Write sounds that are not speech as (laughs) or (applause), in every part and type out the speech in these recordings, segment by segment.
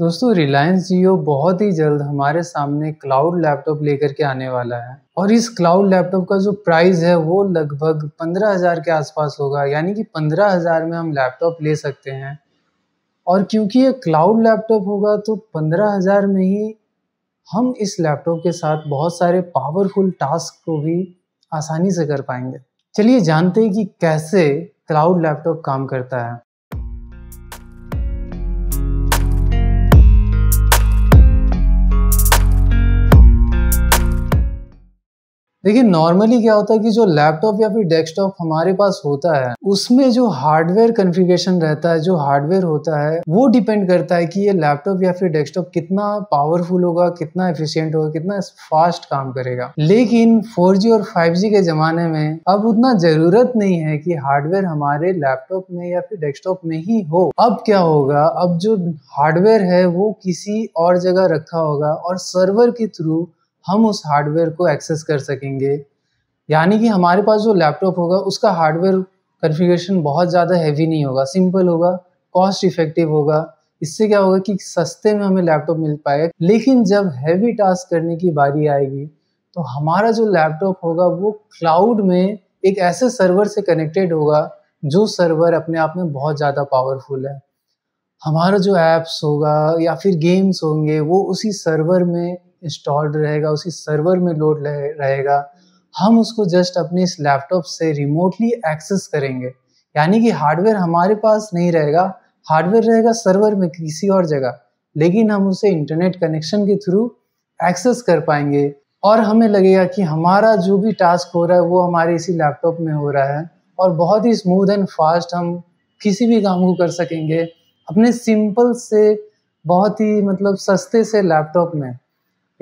दोस्तों रिलायंस जियो बहुत ही जल्द हमारे सामने क्लाउड लैपटॉप लेकर के आने वाला है और इस क्लाउड लैपटॉप का जो प्राइस है वो लगभग पंद्रह हज़ार के आसपास होगा यानी कि पंद्रह हज़ार में हम लैपटॉप ले सकते हैं और क्योंकि ये क्लाउड लैपटॉप होगा तो पंद्रह हज़ार में ही हम इस लैपटॉप के साथ बहुत सारे पावरफुल टास्क को भी आसानी से कर पाएंगे चलिए जानते हैं कि कैसे क्लाउड लैपटॉप काम करता है देखिए नॉर्मली क्या होता है कि जो लैपटॉप या फिर डेस्कटॉप हमारे पास होता है उसमें जो हार्डवेयर कॉन्फ़िगरेशन रहता है जो हार्डवेयर होता है वो डिपेंड करता है कि ये लैपटॉप या फिर डेस्कटॉप कितना पावरफुल होगा कितना एफिशिएंट होगा कितना फास्ट काम करेगा लेकिन 4G और 5G के ज़माने में अब उतना ज़रूरत नहीं है कि हार्डवेयर हमारे लैपटॉप में या फिर डेस्कटॉप में ही हो अब क्या होगा अब जो हार्डवेयर है वो किसी और जगह रखा होगा और सर्वर के थ्रू हम उस हार्डवेयर को एक्सेस कर सकेंगे यानी कि हमारे पास जो लैपटॉप होगा उसका हार्डवेयर कन्फिग्रेशन बहुत ज़्यादा हैवी नहीं होगा सिंपल होगा कॉस्ट इफेक्टिव होगा इससे क्या होगा कि सस्ते में हमें लैपटॉप मिल पाएगा लेकिन जब हैवी टास्क करने की बारी आएगी तो हमारा जो लैपटॉप होगा वो क्लाउड में एक ऐसे सर्वर से कनेक्टेड होगा जो सर्वर अपने आप में बहुत ज़्यादा पावरफुल है हमारा जो ऐप्स होगा या फिर गेम्स होंगे वो उसी सर्वर में इंस्टॉल्ड रहेगा उसी सर्वर में लोड रहेगा हम उसको जस्ट अपने इस लैपटॉप से रिमोटली एक्सेस करेंगे यानी कि हार्डवेयर हमारे पास नहीं रहेगा हार्डवेयर रहेगा सर्वर में किसी और जगह लेकिन हम उसे इंटरनेट कनेक्शन के थ्रू एक्सेस कर पाएंगे और हमें लगेगा कि हमारा जो भी टास्क हो रहा है वो हमारे इसी लैपटॉप में हो रहा है और बहुत ही स्मूथ एंड फास्ट हम किसी भी काम को कर सकेंगे अपने सिंपल से बहुत ही मतलब सस्ते से लैपटॉप में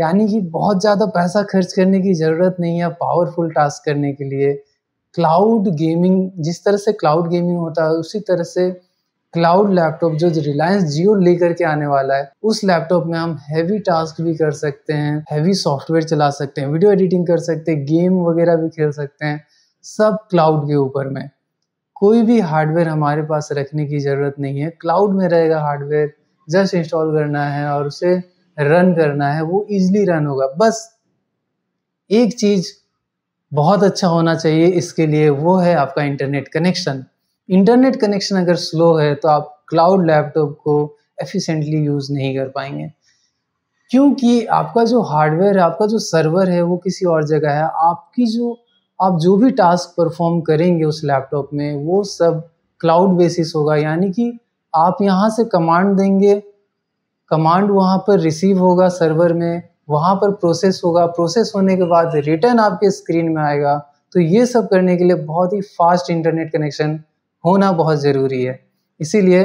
यानी कि बहुत ज़्यादा पैसा खर्च करने की ज़रूरत नहीं है पावरफुल टास्क करने के लिए क्लाउड गेमिंग जिस तरह से क्लाउड गेमिंग होता है उसी तरह से क्लाउड लैपटॉप जो रिलायंस जियो लेकर के आने वाला है उस लैपटॉप में हम हैवी टास्क भी कर सकते हैं हैवी सॉफ्टवेयर चला सकते हैं वीडियो एडिटिंग कर सकते हैं गेम वगैरह भी खेल सकते हैं सब क्लाउड के ऊपर में कोई भी हार्डवेयर हमारे पास रखने की ज़रूरत नहीं है क्लाउड में रहेगा हार्डवेयर जस्ट इंस्टॉल करना है और उसे रन करना है वो इजली रन होगा बस एक चीज़ बहुत अच्छा होना चाहिए इसके लिए वो है आपका इंटरनेट कनेक्शन इंटरनेट कनेक्शन अगर स्लो है तो आप क्लाउड लैपटॉप को एफिशिएंटली यूज़ नहीं कर पाएंगे क्योंकि आपका जो हार्डवेयर है आपका जो सर्वर है वो किसी और जगह है आपकी जो आप जो भी टास्क परफॉर्म करेंगे उस लैपटॉप में वो सब क्लाउड बेसिस होगा यानी कि आप यहाँ से कमांड देंगे कमांड वहाँ पर रिसीव होगा सर्वर में वहाँ पर प्रोसेस होगा प्रोसेस होने के बाद रिटर्न आपके स्क्रीन में आएगा तो ये सब करने के लिए बहुत ही फास्ट इंटरनेट कनेक्शन होना बहुत ज़रूरी है इसीलिए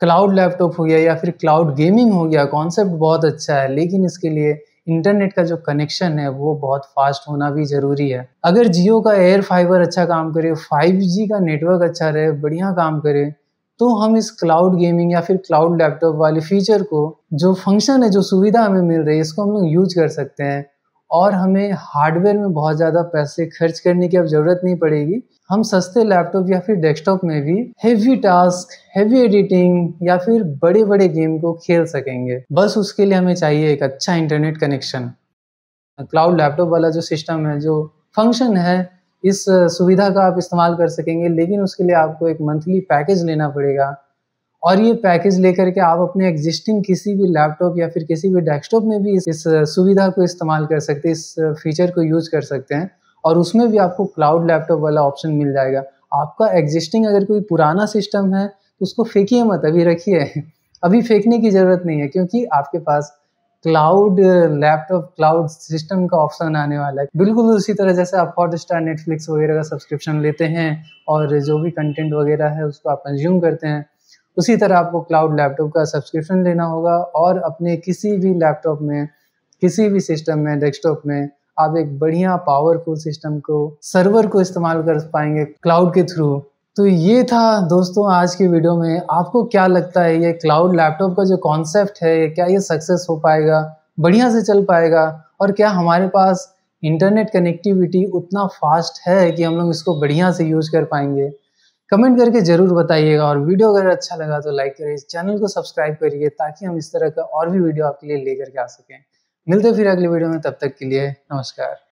क्लाउड लैपटॉप हो गया या फिर क्लाउड गेमिंग हो गया कॉन्सेप्ट बहुत अच्छा है लेकिन इसके लिए इंटरनेट का जो कनेक्शन है वो बहुत फास्ट होना भी ज़रूरी है अगर जियो का एयर फाइबर अच्छा काम करे 5G का नेटवर्क अच्छा रहे बढ़िया काम करे तो हम इस क्लाउड गेमिंग या फिर क्लाउड लैपटॉप वाले फीचर को जो फंक्शन है जो सुविधा हमें मिल रही है इसको हम लोग यूज कर सकते हैं और हमें हार्डवेयर में बहुत ज़्यादा पैसे खर्च करने की अब ज़रूरत नहीं पड़ेगी हम सस्ते लैपटॉप या फिर डेस्कटॉप में भी हेवी टास्क हेवी एडिटिंग या फिर बड़े बड़े गेम को खेल सकेंगे बस उसके लिए हमें चाहिए एक अच्छा इंटरनेट कनेक्शन क्लाउड लैपटॉप वाला जो सिस्टम है जो फंक्शन है इस सुविधा का आप इस्तेमाल कर सकेंगे लेकिन उसके लिए आपको एक मंथली पैकेज लेना पड़ेगा और ये पैकेज लेकर के आप अपने एग्जिस्टिंग किसी भी लैपटॉप या फिर किसी भी डेस्कटॉप में भी इस सुविधा को इस्तेमाल कर सकते हैं इस फीचर को यूज़ कर सकते हैं और उसमें भी आपको क्लाउड लैपटॉप वाला ऑप्शन मिल जाएगा आपका एग्जिस्टिंग अगर कोई पुराना सिस्टम है तो उसको फेंकिए मत अभी रखिए (laughs) अभी फेंकने की ज़रूरत नहीं है क्योंकि आपके पास क्लाउड लैपटॉप क्लाउड सिस्टम का ऑप्शन आने वाला है बिल्कुल उसी तरह जैसे आप हॉट स्टार नेटफ्लिक्स वगैरह का सब्सक्रिप्शन लेते हैं और जो भी कंटेंट वगैरह है उसको आप कंज्यूम करते हैं उसी तरह आपको क्लाउड लैपटॉप का सब्सक्रिप्शन लेना होगा और अपने किसी भी लैपटॉप में किसी भी सिस्टम में डेस्कटॉप में आप एक बढ़िया पावरफुल सिस्टम को सर्वर को इस्तेमाल कर पाएंगे क्लाउड के थ्रू तो ये था दोस्तों आज की वीडियो में आपको क्या लगता है ये क्लाउड लैपटॉप का जो कॉन्सेप्ट है क्या ये सक्सेस हो पाएगा बढ़िया से चल पाएगा और क्या हमारे पास इंटरनेट कनेक्टिविटी उतना फास्ट है कि हम लोग इसको बढ़िया से यूज़ कर पाएंगे कमेंट करके ज़रूर बताइएगा और वीडियो अगर अच्छा लगा तो लाइक करिए चैनल को सब्सक्राइब करिए ताकि हम इस तरह का और भी वीडियो आपके लिए लेकर के आ सकें मिलते फिर अगले वीडियो में तब तक के लिए नमस्कार